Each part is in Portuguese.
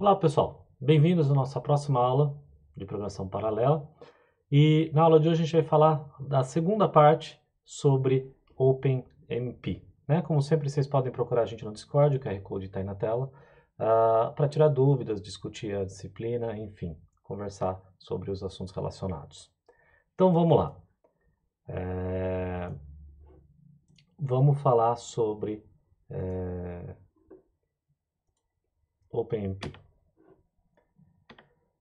Olá pessoal, bem-vindos à nossa próxima aula de programação paralela. E na aula de hoje a gente vai falar da segunda parte sobre OpenMP. Né? Como sempre, vocês podem procurar a gente no Discord, o QR Code está aí na tela, uh, ah, para tirar dúvidas, discutir a disciplina, enfim, conversar sobre os assuntos relacionados. Então vamos lá. É... Vamos falar sobre é... OpenMP.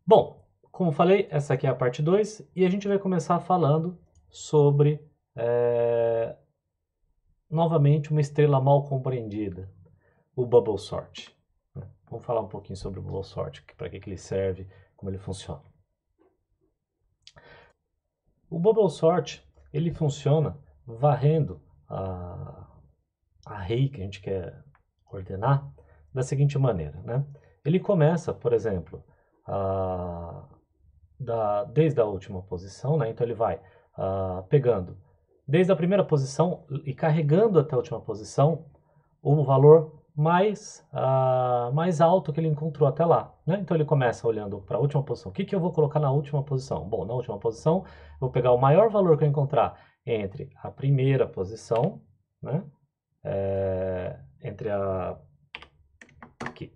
Bom, como falei, essa aqui é a parte 2 e a gente vai começar falando sobre, é, novamente, uma estrela mal compreendida, o Bubble Sort. Né? Vamos falar um pouquinho sobre o Bubble Sort, para que, que ele serve, como ele funciona. O Bubble Sort, ele funciona varrendo a, array que a gente quer ordenar da seguinte maneira, né? Ele começa, por exemplo, ah, da, desde a última posição, né? Então ele vai ah, pegando desde a primeira posição e carregando até a última posição o valor mais, ah, mais alto que ele encontrou até lá. Né? Então ele começa olhando para a última posição. O que, que eu vou colocar na última posição? Bom, na última posição eu vou pegar o maior valor que eu encontrar entre a primeira posição, né? É, entre a aqui,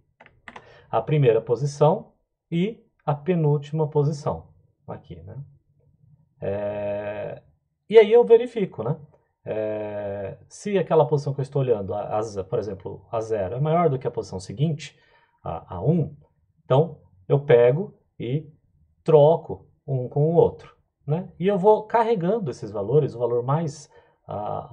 a primeira posição e a penúltima posição aqui, né? É, e aí eu verifico, né? É, se aquela posição que eu estou olhando, a, a, por exemplo, a zero, é maior do que a posição seguinte, a, a 1, um, então eu pego e troco um com o outro, né? E eu vou carregando esses valores, o valor mais,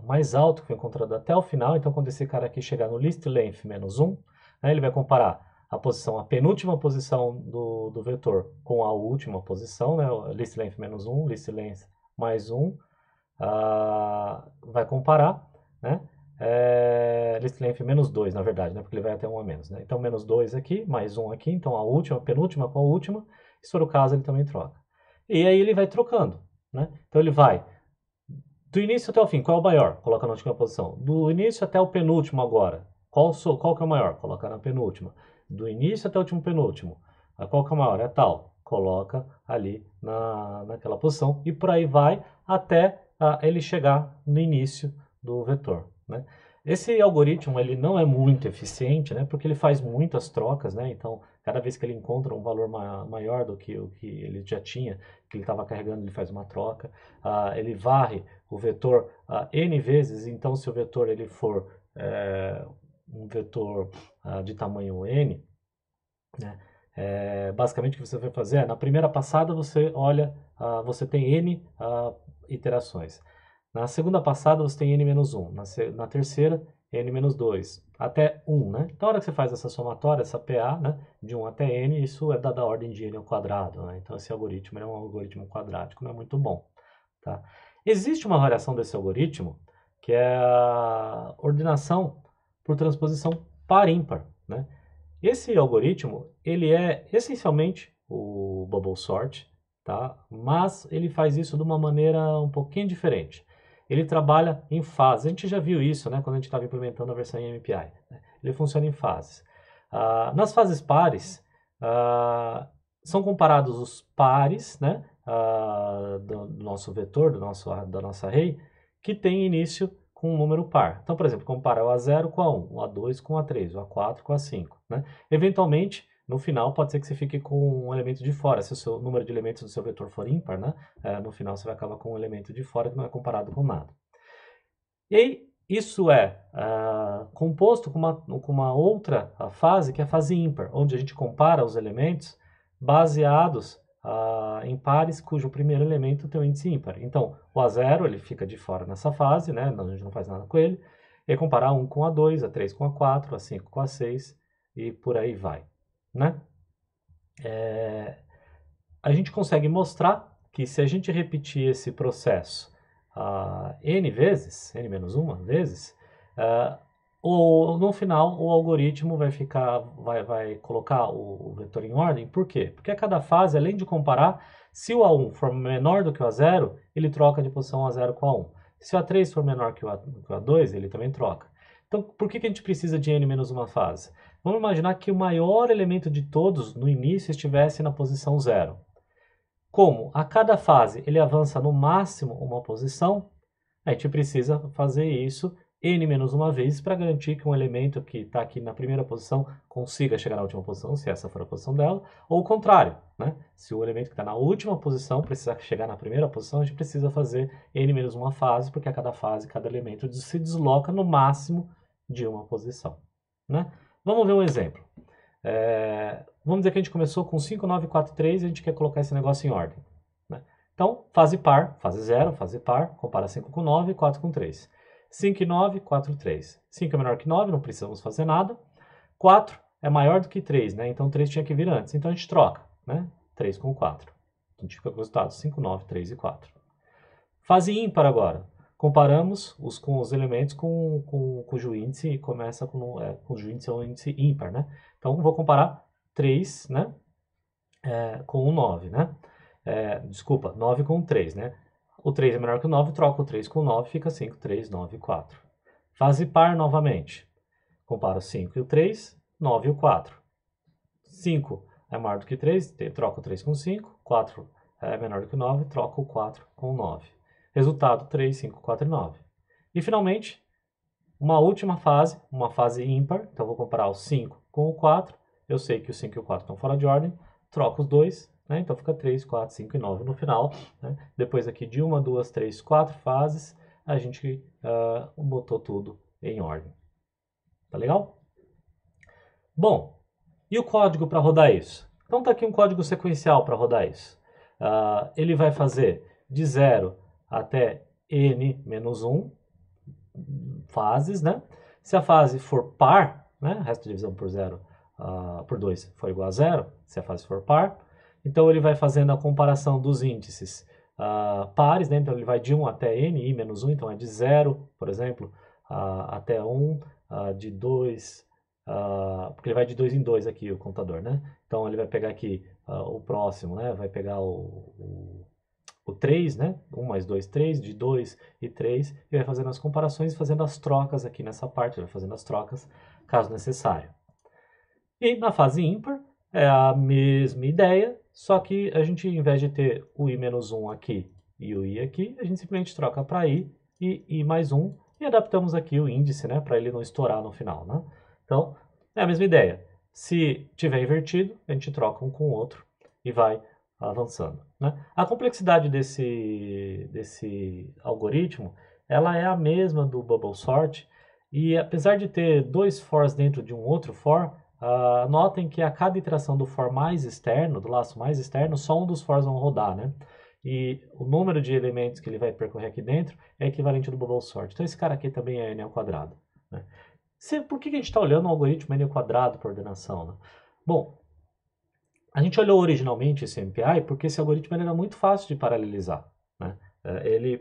mais alto que eu encontrado até o final, então quando esse cara aqui chegar no list length menos 1, né, ele vai comparar a posição, a penúltima posição do, do vetor com a última posição, né, list length menos 1, list length mais 1, uh, ah, vai comparar, né, é, list length menos 2, na verdade, né, porque ele vai até 1 a menos, né, então menos 2 aqui, mais 1 aqui, então a última, a penúltima com a última, e se for o caso ele também troca. E aí ele vai trocando, né, então ele vai do início até o fim, qual é o maior? Coloca na última posição. Do início até o penúltimo agora, qual, sou qual que é o maior? Coloca na penúltima do início até o último penúltimo. A ah, qual que é maior? É tal. Coloca ali na, naquela posição e por aí vai até ah, ele chegar no início do vetor. Né? Esse algoritmo ele não é muito eficiente, né, porque ele faz muitas trocas, né, então cada vez que ele encontra um valor ma maior do que o que ele já tinha, que ele estava carregando, ele faz uma troca, uh, ele varre o vetor uh, n vezes, então se o vetor ele for é, um vetor uh, de tamanho n, né? É, basicamente o que você vai fazer é, na primeira passada você olha, uh, você tem n uh, iterações. Na segunda passada você tem n-1, na, na terceira n-2, até 1, né? Então, a hora que você faz essa somatória, essa PA, né, de 1 até n, isso é da, da ordem de n ao quadrado, né? Então, esse algoritmo é um algoritmo quadrático, não é muito bom, tá? Existe uma variação desse algoritmo, que é a ordinação por transposição par-ímpar. Né? Esse algoritmo, ele é essencialmente o bubble sort, tá? mas ele faz isso de uma maneira um pouquinho diferente. Ele trabalha em fases. A gente já viu isso né, quando a gente estava implementando a versão em MPI. Né? Ele funciona em fases. Uh, nas fases pares, uh, são comparados os pares né, uh, ah, do, do, nosso vetor, do nosso, da nossa array, que tem início com um número par. Então, por exemplo, comparar o A0 com A1, o A2 com A3, o A4 com A5. Né? Eventualmente, no final, pode ser que você fique com um elemento de fora. Se o seu número de elementos do seu vetor for ímpar, né? É, no final você vai acabar com um elemento de fora que não é comparado com nada. E aí, isso é uh, composto com uma, com uma outra fase, que é a fase ímpar, onde a gente compara os elementos baseados em pares cujo primeiro elemento tem um índice ímpar. Então, o A0 ele fica de fora nessa fase, né? a gente não faz nada com ele, e comparar 1 com A2, A3 com A4, A5 com A6 e por aí vai. Né? É... A gente consegue mostrar que se a gente repetir esse processo uh, n vezes, n menos uma vezes, uh, o, no final o algoritmo vai ficar, vai, vai colocar o, vetor em ordem. Por quê? Porque a cada fase, além de comparar, se o A1 for menor do que o A0, ele troca de posição A0 com o A1. Se o A3 for menor que o, A, 2 ele também troca. Então, por que, que a gente precisa de n menos uma fase? Vamos imaginar que o maior elemento de todos no início estivesse na posição 0. Como a cada fase ele avança no máximo uma posição, a gente precisa fazer isso n menos uma vez para garantir que um elemento que está aqui na primeira posição consiga chegar na última posição, se essa for a posição dela, ou o contrário, né? Se o elemento que está na última posição precisar chegar na primeira posição, a gente precisa fazer n menos uma fase, porque a cada fase, cada elemento se desloca no máximo de uma posição, né? Vamos ver um exemplo. É... vamos dizer que a gente começou com 5, 9, 4, 3 e a gente quer colocar esse negócio em ordem. Né? Então, fase par, fase zero, fase par, compara 5 com 9 e 4 com 3. 5 e 9, 4, 3. 5 é menor que 9, não precisamos fazer nada. 4 é maior do que 3, né? Então 3 tinha que vir antes. Então a gente troca, né? 3 com 4. Então, a gente fica com o resultado 5, 9, 3 e 4. Fase ímpar agora. Comparamos os, com os elementos com, com, cujo índice começa com, é, cujo índice é um índice ímpar, né? Então vou comparar 3, né? É, com o 9, né? É, desculpa, 9 com 3, né? o 3 é menor que o 9, troca o 3 com o 9, fica 5, 3, 9, 4. Fase par novamente. Comparo o 5 e o 3, 9 e o 4. 5 é maior do que 3, troca o 3 com 5, 4 é menor do que 9, troca o 4 com 9. Resultado 3, 5, 4 e 9. E finalmente, uma última fase, uma fase ímpar, então vou comparar o 5 com o 4, eu sei que o 5 e o 4 estão fora de ordem, troco os dois, né? Então fica 3, 4, 5 e 9 no final. Né? Depois aqui de 1, 2, 3, 4 fases, a gente uh, botou tudo em ordem. Tá legal? Bom, e o código para rodar isso? Então tá aqui um código sequencial para rodar isso. Uh, ele vai fazer de 0 até n-1 fases, né? Se a fase for par, né, resto de divisão por 0 uh, ah, por 2 for igual a 0, se a fase for par, então ele vai fazendo a comparação dos índices uh, pares, né? então ele vai de 1 até n, i menos 1, então é de 0, por exemplo, uh, até 1, uh, ah, de 2, porque ele vai de 2 em 2 aqui o contador, né? Então ele vai pegar aqui o próximo, né? vai pegar o, o, o 3, né? 1 mais 2, 3, de 2 e 3, e vai fazendo as comparações, fazendo as trocas aqui nessa parte, vai fazendo as trocas caso necessário. E na fase ímpar, é a mesma ideia, só que a gente, em vez de ter o i menos 1 aqui e o i aqui, a gente simplesmente troca para i e i mais 1 e adaptamos aqui o índice, né, para ele não estourar no final, né? Então, é a mesma ideia. Se tiver invertido, a gente troca um com o outro e vai avançando, né? A complexidade desse, desse algoritmo, ela é a mesma do bubble sort, e apesar de ter dois fors dentro de um outro for, Uh, notem que a cada iteração do for mais externo, do laço mais externo, só um dos fors vão rodar, né? E o número de elementos que ele vai percorrer aqui dentro é equivalente ao do bubble sort. Então esse cara aqui também é n ao quadrado. Né? Se, por que, a gente está olhando o algoritmo n ao quadrado para ordenação? Né? Bom, a gente olhou originalmente esse MPI porque esse algoritmo era muito fácil de paralelizar. Né? É, ele,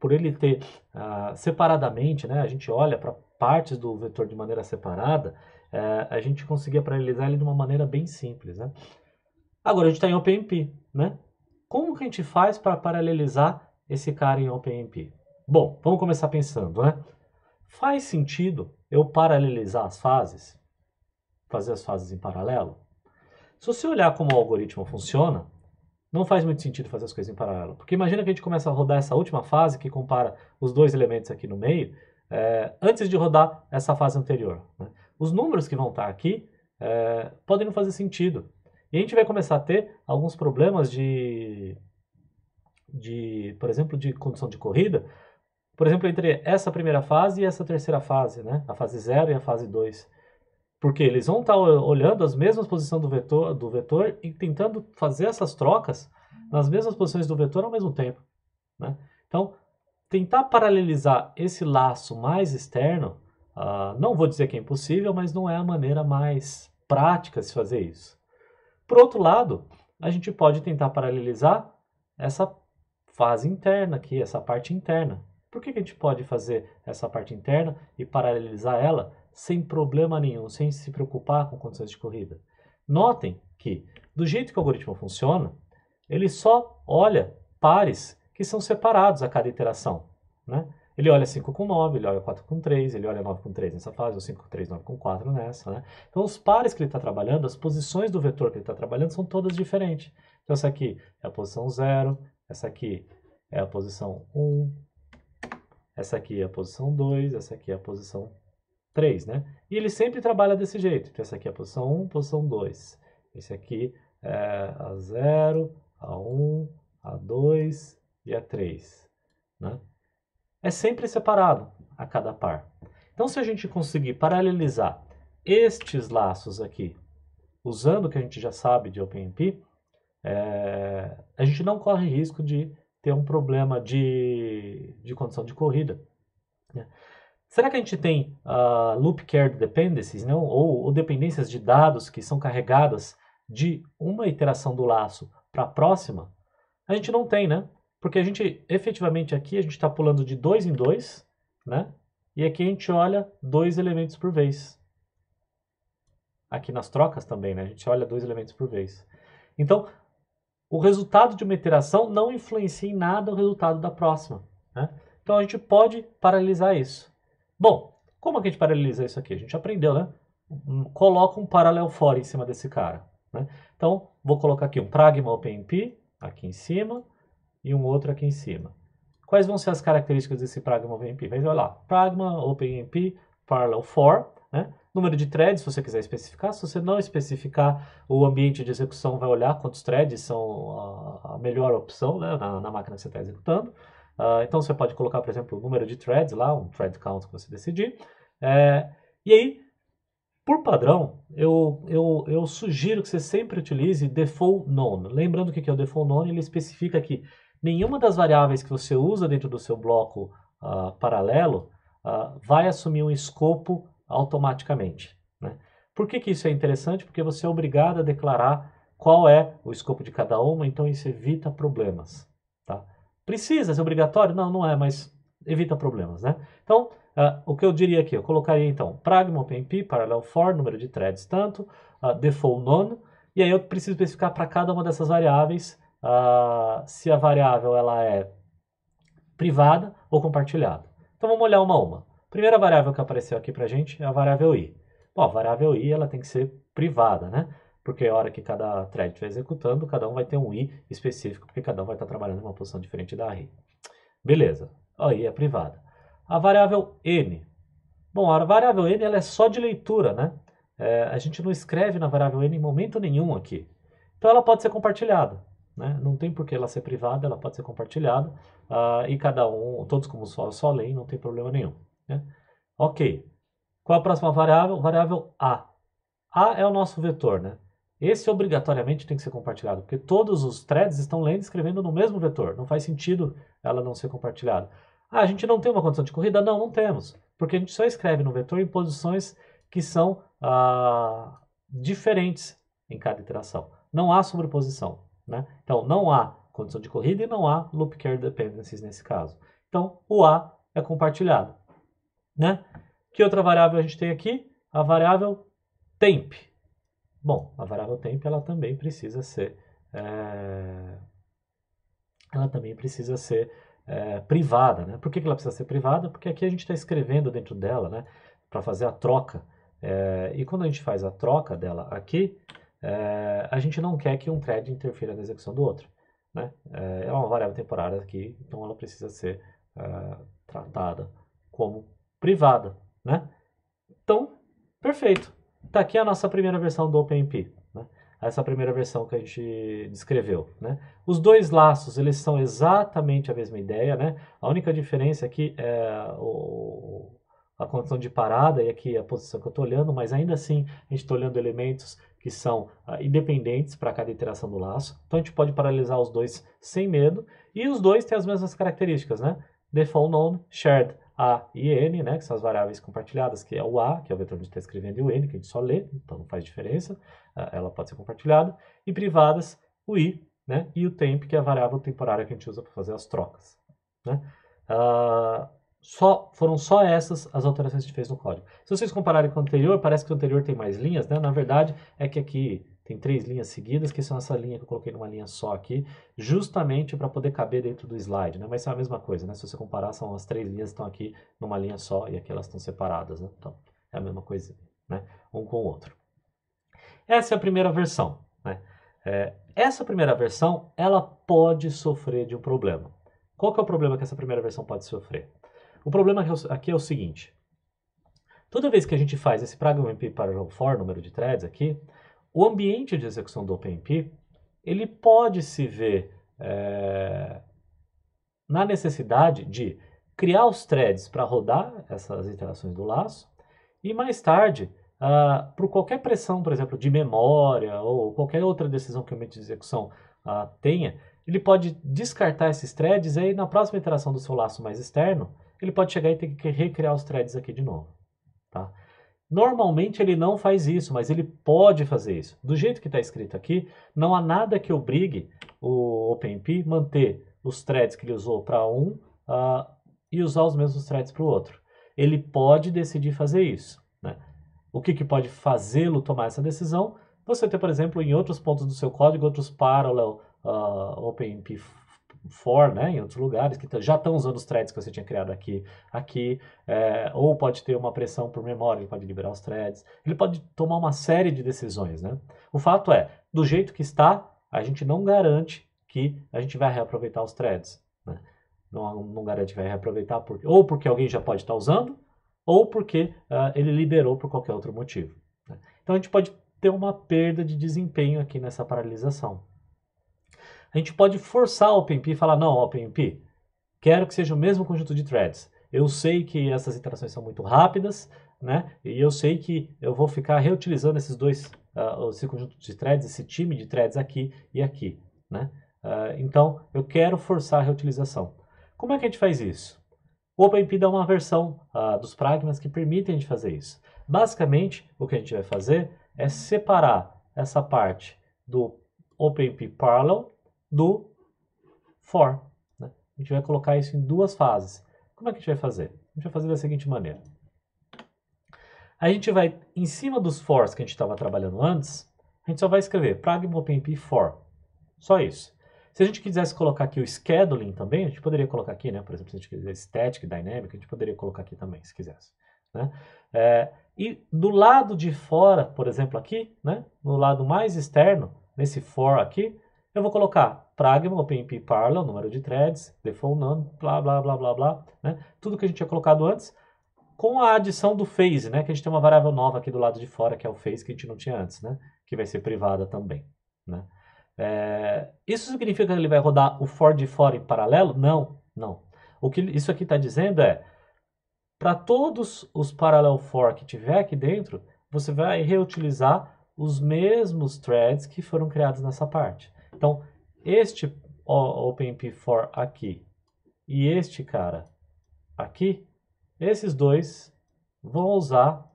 por ele ter uh, separadamente, né, a gente olha para partes do vetor de maneira separada, é, a gente conseguia paralelizar ele de uma maneira bem simples, né? Agora a gente está em OpenMP, né? Como que a gente faz para paralelizar esse cara em OpenMP? Bom, vamos começar pensando, né? Faz sentido eu paralelizar as fases? Fazer as fases em paralelo? Se você olhar como o algoritmo funciona, não faz muito sentido fazer as coisas em paralelo. Porque imagina que a gente começa a rodar essa última fase que compara os dois elementos aqui no meio, é, antes de rodar essa fase anterior. Né? Os números que vão estar aqui é, podem não fazer sentido. E a gente vai começar a ter alguns problemas de, de, por exemplo, de condição de corrida, por exemplo, entre essa primeira fase e essa terceira fase, né? a fase 0 e a fase 2. Porque eles vão estar olhando as mesmas posições do vetor, do vetor e tentando fazer essas trocas nas mesmas posições do vetor ao mesmo tempo. Né? Então, tentar paralelizar esse laço mais externo, uh, não vou dizer que é impossível, mas não é a maneira mais prática de fazer isso. Por outro lado, a gente pode tentar paralelizar essa fase interna aqui, essa parte interna. Por que, que a gente pode fazer essa parte interna e paralelizar ela sem problema nenhum, sem se preocupar com condições de corrida? Notem que, do jeito que o algoritmo funciona, ele só olha pares que são separados a cada iteração, né? Ele olha 5 com 9, ele olha 4 com 3, ele olha 9 com 3 nessa fase, ou 5 com 3, 9 com 4 nessa, né? Então, os pares que ele está trabalhando, as posições do vetor que ele está trabalhando são todas diferentes. Então, essa aqui é a posição 0, essa aqui é a posição 1, um, essa aqui é a posição 2, essa aqui é a posição 3, né? E ele sempre trabalha desse jeito. Então, essa aqui é a posição 1, um, posição 2. Esse aqui é a 0, a 1, um, a 2, a 3. É né? É sempre separado a cada par. Então, se a gente conseguir paralelizar estes laços aqui, usando o que a gente já sabe de OpenMP, é, a gente não corre risco de ter um problema de, de condição de corrida. Né? Será que a gente tem uh, loop care dependencies, não? Ou, ou, dependências de dados que são carregadas de uma iteração do laço para a próxima? A gente não tem, né? Porque a gente, efetivamente, aqui a gente está pulando de dois em dois, né? E aqui a gente olha dois elementos por vez. Aqui nas trocas também, né? A gente olha dois elementos por vez. Então, o resultado de uma iteração não influencia em nada o resultado da próxima. Né? Então, a gente pode paralelizar isso. Bom, como é que a gente paralelizar isso aqui? A gente aprendeu, né? Coloca um paralelo fora em cima desse cara. Né? Então, vou colocar aqui um pragma OpenMP, aqui em cima, e um outro aqui em cima. Quais vão ser as características desse Pragma OpenMP? Vai lá, Pragma OpenMP Parallel for, né? número de threads, se você quiser especificar. Se você não especificar, o ambiente de execução vai olhar quantos threads são a melhor opção né, na, na, máquina que você está executando. Uh, então, você pode colocar, por exemplo, o número de threads lá, um thread count que você decidir. É, e aí, por padrão, eu, eu, eu sugiro que você sempre utilize default none. Lembrando que, que é o default none, ele especifica que nenhuma das variáveis que você usa dentro do seu bloco uh, paralelo uh, vai assumir um escopo automaticamente. Né? Por que, que isso é interessante? Porque você é obrigado a declarar qual é o escopo de cada uma, então isso evita problemas. Tá? Precisa ser obrigatório? Não, não é, mas evita problemas, né? Então, uh, o que eu diria aqui, eu colocaria então pragma openp, parallel for, número de threads tanto, uh, default none, e aí eu preciso especificar para cada uma dessas variáveis uh, se a variável ela é privada ou compartilhada. Então vamos olhar uma a uma. A primeira variável que apareceu aqui para a gente é a variável i. Bom, a variável i ela tem que ser privada, né? Porque a hora que cada thread estiver executando, cada um vai ter um i específico, porque cada um vai estar trabalhando em uma posição diferente da array. Beleza, a i é privada. A variável n. Bom, a variável n ela é só de leitura, né? É, a gente não escreve na variável n em momento nenhum aqui. Então ela pode ser compartilhada. Né? Não tem por que ela ser privada, ela pode ser compartilhada uh, e cada um, todos como só, só leem, não tem problema nenhum. Né? Ok. Qual a próxima variável? Variável A. A é o nosso vetor, né? Esse obrigatoriamente tem que ser compartilhado, porque todos os threads estão lendo e escrevendo no mesmo vetor. Não faz sentido ela não ser compartilhada. Ah, a gente não tem uma condição de corrida? Não, não temos. Porque a gente só escreve no vetor em posições que são ah, diferentes em cada iteração. Não há sobreposição. Né? Então, não há condição de corrida e não há loop care dependencies nesse caso. Então, o A é compartilhado. Né? Que outra variável a gente tem aqui? A variável temp. Bom, a variável temp ela também precisa ser, é... ela também precisa ser é, privada, né? Por que, ela precisa ser privada? Porque aqui a gente está escrevendo dentro dela, né? Para fazer a troca. É... e quando a gente faz a troca dela aqui, é, a gente não quer que um thread interfira na execução do outro. Né? É, é uma variável temporária aqui, então ela precisa ser é, tratada como privada. Né? Então, perfeito. Está aqui a nossa primeira versão do OpenMP. Né? Essa primeira versão que a gente descreveu. Né? Os dois laços, eles são exatamente a mesma ideia. Né? A única diferença aqui é, é o, a condição de parada, e aqui a posição que eu estou olhando, mas ainda assim a gente está olhando elementos que são ah, independentes para cada iteração do laço. Então a gente pode paralisar os dois sem medo. E os dois têm as mesmas características, né? Default known, shared A e N, né? Que são as variáveis compartilhadas, que é o A, que é o vetor onde está escrevendo, e o N, que a gente só lê, então não faz diferença. Ah, ela pode ser compartilhada. E privadas, o I, né? E o temp, que é a variável temporária que a gente usa para fazer as trocas, né? Uh, só, foram só essas as alterações que a gente fez no código. Se vocês compararem com o anterior, parece que o anterior tem mais linhas, né? Na verdade, é que aqui tem três linhas seguidas, que são essa linha que eu coloquei numa linha só aqui, justamente para poder caber dentro do slide, né? Mas é a mesma coisa, né? Se você comparar, são as três linhas que estão aqui numa linha só e aqui elas estão separadas, né? Então, é a mesma coisa, né? Um com o outro. Essa é a primeira versão, né? É, essa primeira versão, ela pode sofrer de um problema. Qual que é o problema que essa primeira versão pode sofrer? O problema é aqui é o seguinte. Toda vez que a gente faz esse pragmp parallel for, número de threads aqui, o ambiente de execução do OpenMP, ele pode se ver é, na necessidade de criar os threads para rodar essas interações do laço e mais tarde, ah, por qualquer pressão, por exemplo, de memória ou qualquer outra decisão que o ambiente de execução ah, tenha, ele pode descartar esses threads e aí na próxima interação do seu laço mais externo, ele pode chegar e ter que recriar os threads aqui de novo, tá? Normalmente ele não faz isso, mas ele pode fazer isso. Do jeito que está escrito aqui, não há nada que obrigue o OpenMP manter os threads que ele usou para um uh, e usar os mesmos threads para o outro. Ele pode decidir fazer isso. Né? O que, que pode fazê-lo tomar essa decisão? Você ter, por exemplo, em outros pontos do seu código, outros parallel uh, OpenMP for, né, em outros lugares, que já estão usando os threads que você tinha criado aqui, aqui, é, ou pode ter uma pressão por memória, ele pode liberar os threads, ele pode tomar uma série de decisões, né? O fato é, do jeito que está, a gente não garante que a gente vai reaproveitar os threads, né? não, não, garante que vai reaproveitar, por, ou porque alguém já pode estar usando, ou porque uh, ele liberou por qualquer outro motivo. Né? Então a gente pode ter uma perda de desempenho aqui nessa paralisação a gente pode forçar o OpenP e falar, não, OpenP, quero que seja o mesmo conjunto de threads. Eu sei que essas interações são muito rápidas, né? E eu sei que eu vou ficar reutilizando esses dois, uh, esse conjunto de threads, esse time de threads aqui e aqui, né? Uh, então, eu quero forçar a reutilização. Como é que a gente faz isso? O OpenP dá uma versão uh, dos pragmas que permitem a gente fazer isso. Basicamente, o que a gente vai fazer é separar essa parte do OpenP Parallel do for. Né? A gente vai colocar isso em duas fases. Como é que a gente vai fazer? A gente vai fazer da seguinte maneira. A gente vai, em cima dos fors que a gente estava trabalhando antes, a gente só vai escrever pragma.pmp for. Só isso. Se a gente quisesse colocar aqui o scheduling também, a gente poderia colocar aqui, né? Por exemplo, se a gente quiser static, dynamic, a gente poderia colocar aqui também, se quisesse. Né? É, e do lado de fora, por exemplo, aqui, né? No lado mais externo, nesse for aqui, eu vou colocar pragma, openp, parallel o número de threads, default none, blá, blá, blá, blá, blá, né? Tudo que a gente tinha colocado antes, com a adição do phase, né? Que a gente tem uma variável nova aqui do lado de fora, que é o phase, que a gente não tinha antes, né? Que vai ser privada também, né? É, isso significa que ele vai rodar o for de fora em paralelo? Não, não. O que isso aqui está dizendo é, para todos os parallel for que tiver aqui dentro, você vai reutilizar os mesmos threads que foram criados nessa parte. Então, este OpenMP 4 aqui e este cara aqui, esses dois vão usar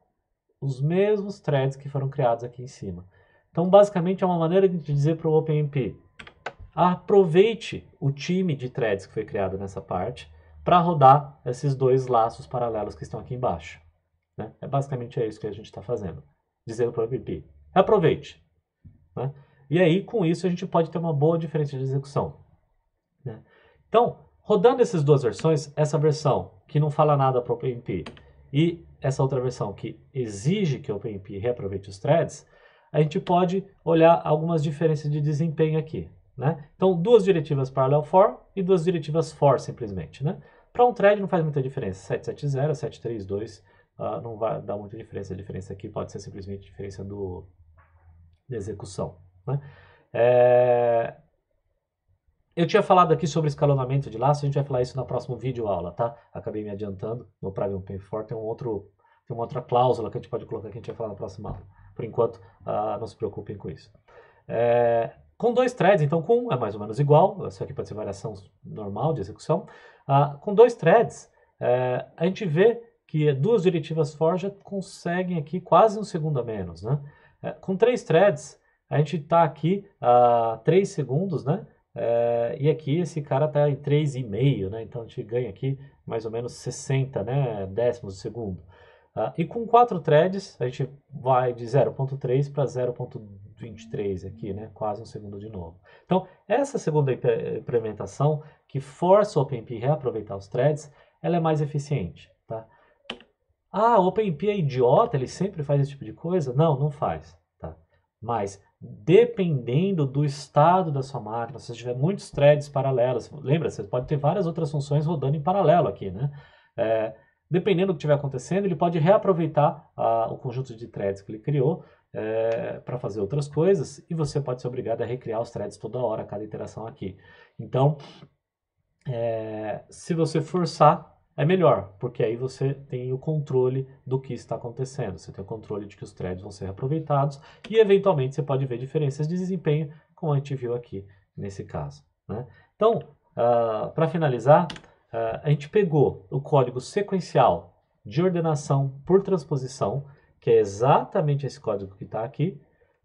os mesmos threads que foram criados aqui em cima. Então, basicamente, é uma maneira de dizer para o OpenMP, aproveite o time de threads que foi criado nessa parte para rodar esses dois laços paralelos que estão aqui embaixo. Né? É basicamente é isso que a gente está fazendo, dizendo para o OpenMP, aproveite. Né? E aí, com isso, a gente pode ter uma boa diferença de execução. Né? Então, rodando essas duas versões, essa versão que não fala nada para o OpenMP e essa outra versão que exige que o OpenMP reaproveite os threads, a gente pode olhar algumas diferenças de desempenho aqui. Né? Então, duas diretivas parallel for e duas diretivas for, simplesmente. Né? Para um thread não faz muita diferença, 770, 732, uh, não vai dar muita diferença. A diferença aqui pode ser simplesmente diferença do, da execução. Né? É... Eu tinha falado aqui sobre escalonamento de laço, a gente vai falar isso na próxima vídeo aula, tá? Acabei me adiantando, no Prime Pay For tem, um outro, tem uma outra cláusula que a gente pode colocar que a gente vai falar na próxima aula. Por enquanto, ah, não se preocupem com isso. É... Com dois threads, então com um é mais ou menos igual, isso aqui pode ser variação normal de execução. Ah, com dois threads, é, a gente vê que duas diretivas for já conseguem aqui quase um segundo a menos, né? É, com três threads, a gente está aqui a 3 segundos, né? É, e aqui esse cara está em 3,5, né? Então a gente ganha aqui mais ou menos 60 né? décimos de segundo. Ah, e com quatro threads, a gente vai de 0.3 para 0.23 aqui, né? quase um segundo de novo. Então, essa segunda implementação, que força o OpenP a reaproveitar os threads, ela é mais eficiente. Tá? Ah, o OpenP é idiota, ele sempre faz esse tipo de coisa? Não, não faz. Mas dependendo do estado da sua máquina, se você tiver muitos threads paralelos, lembra, você pode ter várias outras funções rodando em paralelo aqui, né? É, dependendo do que estiver acontecendo, ele pode reaproveitar a, o conjunto de threads que ele criou é, para fazer outras coisas e você pode ser obrigado a recriar os threads toda hora, cada iteração aqui. Então, é, se você forçar, é melhor, porque aí você tem o controle do que está acontecendo, você tem o controle de que os threads vão ser aproveitados e eventualmente você pode ver diferenças de desempenho, como a gente viu aqui nesse caso. Né? Então, uh, ah, para finalizar, uh, a gente pegou o código sequencial de ordenação por transposição, que é exatamente esse código que está aqui,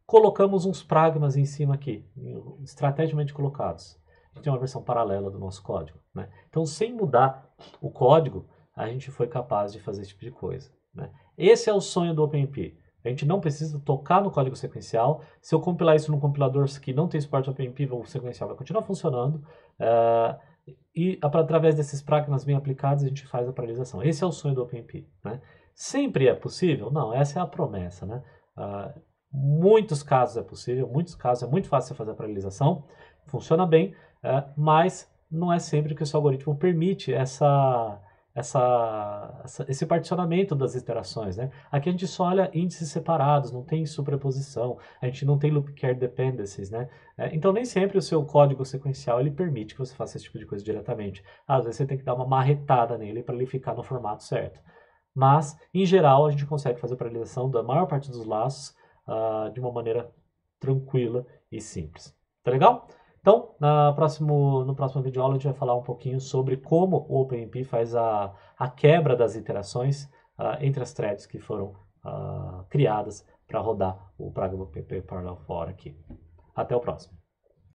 colocamos uns pragmas em cima aqui, estrategicamente colocados tem uma versão paralela do nosso código. Né? Então, sem mudar o código, a gente foi capaz de fazer esse tipo de coisa. Né? Esse é o sonho do OpenMP. A gente não precisa tocar no código sequencial. Se eu compilar isso num compilador que não tem suporte ao OpenMP, o sequencial vai continuar funcionando. Uh, e através desses pragmas bem aplicados, a gente faz a paralisação. Esse é o sonho do OpenMP. Né? Sempre é possível? Não, essa é a promessa. Né? Uh, muitos casos é possível, muitos casos é muito fácil fazer a paralisação, funciona bem, é, mas não é sempre que o seu algoritmo permite essa, essa, essa, esse particionamento das interações. Né? Aqui a gente só olha índices separados, não tem superposição, a gente não tem loop care dependencies. Né? É, então, nem sempre o seu código sequencial ele permite que você faça esse tipo de coisa diretamente. Às vezes você tem que dar uma marretada nele para ele ficar no formato certo. Mas, em geral, a gente consegue fazer a paralisação da maior parte dos laços uh, de uma maneira tranquila e simples. Tá legal? Então, na próximo, no próximo vídeo aula a gente vai falar um pouquinho sobre como o OpenMP faz a, a quebra das interações uh, entre as threads que foram uh, criadas para rodar o Pragma PP Parallel for aqui. Até o próximo.